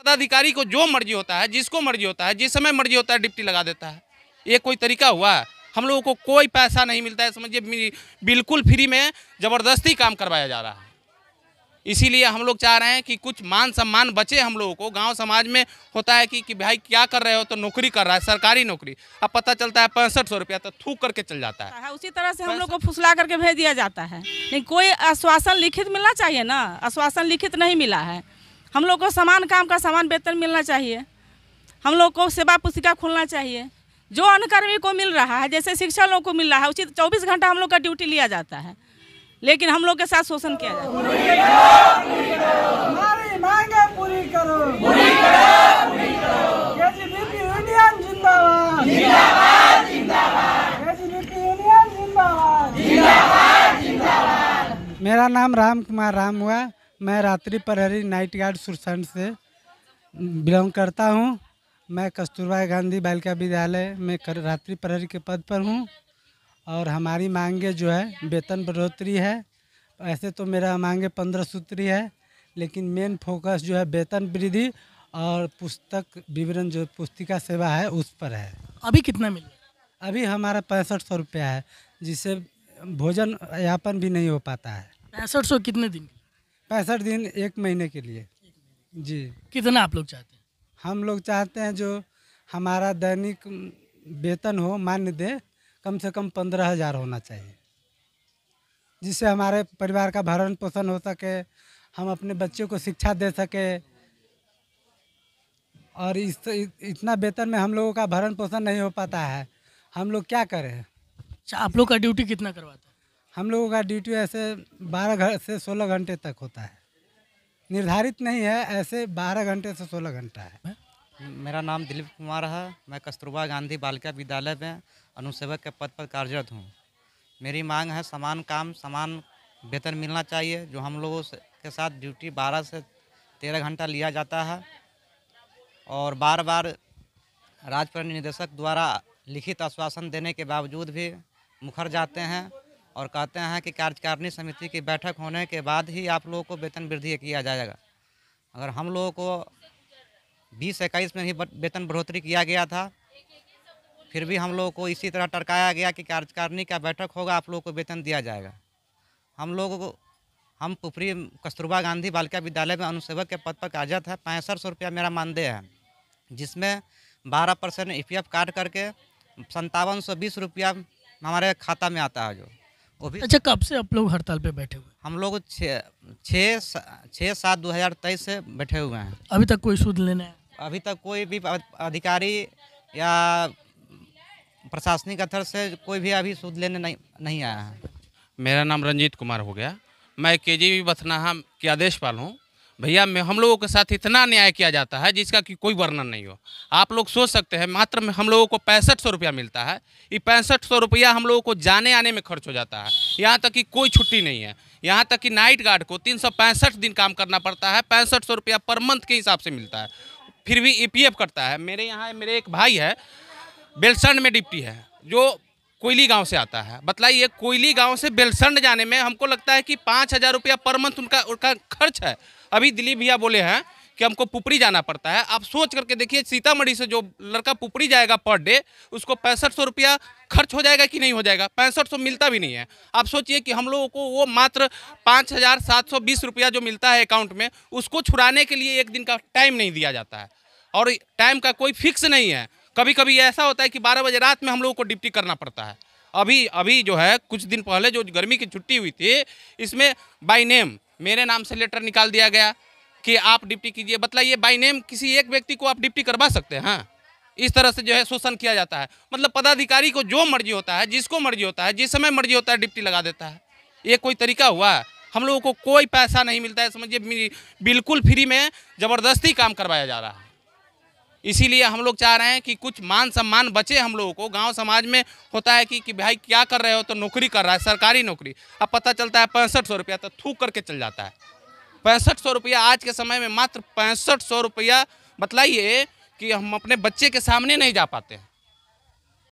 पदाधिकारी को जो मर्जी होता है जिसको मर्जी होता है जिस समय मर्जी होता है डिप्टी लगा देता है ये कोई तरीका हुआ है हम लोगों को कोई पैसा नहीं मिलता है समझिए बिल्कुल फ्री में ज़बरदस्ती काम करवाया जा रहा है इसीलिए हम लोग चाह रहे हैं कि कुछ मान सम्मान बचे हम लोगों को गांव समाज में होता है कि कि भाई क्या कर रहे हो तो नौकरी कर रहा है सरकारी नौकरी अब पता चलता है पैंसठ सौ रुपया तो थूक करके चल जाता है उसी तरह से हम लोग को फुसला करके भेज दिया जाता है नहीं कोई आश्वासन लिखित मिलना चाहिए ना आश्वासन लिखित नहीं मिला है हम लोग को समान काम का समान वेतन मिलना चाहिए हम लोग को सेवा पुस्तिका खोलना चाहिए जो अनकर्मी को मिल रहा है जैसे शिक्षा लोग को मिल रहा है उसी चौबीस घंटा हम लोग का ड्यूटी लिया जाता है लेकिन हम लोग के साथ शोषण किया जाता है मेरा नाम राम कुमार राम हुआ मैं रात्रि प्रहरी नाइट गार्ड सुरसंड से बिलोंग करता हूँ मैं कस्तूरबा गांधी बालिका विद्यालय में कर, रात्रि प्रहरी के पद पर हूँ और हमारी मांगे जो है वेतन बढ़ोतरी है ऐसे तो मेरा मांगे पंद्रह सूत्री है लेकिन मेन फोकस जो है वेतन वृद्धि और पुस्तक विवरण जो पुस्तिका सेवा है उस पर है अभी कितना मिले अभी हमारा पैंसठ सौ रुपया है जिससे भोजन यापन भी नहीं हो पाता है पैंसठ सौ कितने दिन पैंसठ दिन एक महीने के लिए जी कितना आप लोग चाहते हैं हम लोग चाहते हैं जो हमारा दैनिक वेतन हो मान्य दे कम से कम पंद्रह हज़ार होना चाहिए जिससे हमारे परिवार का भरण पोषण हो सके हम अपने बच्चे को शिक्षा दे सके और इस इतना वेतन में हम लोगों का भरण पोषण नहीं हो पाता है हम लोग क्या करें अच्छा आप लोग का ड्यूटी कितना करवाते हैं हम लोगों का ड्यूटी ऐसे बारह से सोलह घंटे तक होता है निर्धारित नहीं है ऐसे बारह घंटे से सोलह घंटा है मेरा नाम दिलीप कुमार है मैं कस्तूरबा गांधी बालिका विद्यालय में अनुसेवक के पद पर कार्यरत हूँ मेरी मांग है समान काम समान वेतन मिलना चाहिए जो हम लोगों के साथ ड्यूटी बारह से तेरह घंटा लिया जाता है और बार बार राजपरण निदेशक द्वारा लिखित आश्वासन देने के बावजूद भी मुखर जाते हैं और कहते हैं कि कार्यकारिणी समिति की बैठक होने के बाद ही आप लोगों को वेतन वृद्धि किया जाएगा अगर हम लोगों को बीस इक्कीस में ही वेतन बढ़ोतरी किया गया था फिर भी हम लोगों को इसी तरह टरकाया गया कि कार्यकारिणी का बैठक होगा आप लोगों को वेतन दिया जाएगा हम लोगों को हम पुपरी कस्तूरबा गांधी बालिका विद्यालय में अनुसेवक के पद पर कार्यरत है पैंसठ सौ रुपया मेरा मानदेय है जिसमें बारह परसेंट ई काट करके संतावन सौ बीस रुपया हमारे खाता में आता है जो अच्छा कब से आप लोग हड़ताल पे बैठे हुए हम लोग छः छः सात दो हज़ार तेईस से बैठे हुए हैं अभी तक कोई सुध लेने अभी तक कोई भी अधिकारी या प्रशासनिक अथर से कोई भी अभी सुध लेने नहीं नहीं आया है मेरा नाम रंजीत कुमार हो गया मैं के जी बथनाहा के आदेशपाल हूँ भैया में हम लोगों के साथ इतना न्याय किया जाता है जिसका कि कोई वर्णन नहीं हो आप लोग सोच सकते हैं मात्र में हम लोगों को पैंसठ सौ रुपया मिलता है ये पैंसठ सौ रुपया हम लोगों को जाने आने में खर्च हो जाता है यहाँ तक कि कोई छुट्टी नहीं है यहाँ तक कि नाइट गार्ड को तीन सौ पैंसठ दिन काम करना पड़ता है पैंसठ सौ रुपया पर मंथ के हिसाब से मिलता है फिर भी ई e करता है मेरे यहाँ मेरे एक भाई है बेलसंड में डिप्टी है जो कोयली गांव से आता है बतलाइए कोयली गांव से बेलसंड जाने में हमको लगता है कि पाँच हज़ार रुपया पर मंथ उनका उनका खर्च है अभी दिलीप भैया बोले हैं कि हमको पुपरी जाना पड़ता है आप सोच करके देखिए सीतामढ़ी से जो लड़का पुपरी जाएगा पर डे उसको पैंसठ सौ रुपया खर्च हो जाएगा कि नहीं हो जाएगा पैंसठ सौ मिलता भी नहीं है आप सोचिए कि हम लोगों को वो मात्र पाँच हज़ार सात सौ बीस रुपया जो मिलता है अकाउंट में उसको छुड़ाने के लिए एक दिन का टाइम नहीं दिया जाता है और टाइम का कोई फिक्स नहीं है कभी कभी ऐसा होता है कि बारह बजे रात में हम लोगों को डिप्टी करना पड़ता है अभी अभी जो है कुछ दिन पहले जो गर्मी की छुट्टी हुई थी इसमें बाई नेम मेरे नाम से लेटर निकाल दिया गया कि आप डिप्टी कीजिए बतलाइए बाई नेम किसी एक व्यक्ति को आप डिप्टी करवा सकते हैं हाँ इस तरह से जो है शोषण किया जाता है मतलब पदाधिकारी को जो मर्जी होता है जिसको मर्जी होता है जिस समय मर्जी होता है डिप्टी लगा देता है ये कोई तरीका हुआ है हम लोगों को कोई पैसा नहीं मिलता है समझिए बिल्कुल फ्री में ज़बरदस्ती काम करवाया जा रहा है इसीलिए हम लोग चाह रहे हैं कि कुछ मान सम्मान बचे हम लोगों को गांव समाज में होता है कि कि भाई क्या कर रहे हो तो नौकरी कर रहा है सरकारी नौकरी अब पता चलता है पैंसठ सौ रुपया तो थूक करके चल जाता है पैंसठ सौ रुपया आज के समय में मात्र पैंसठ सौ रुपया बतलाइए कि हम अपने बच्चे के सामने नहीं जा पाते हैं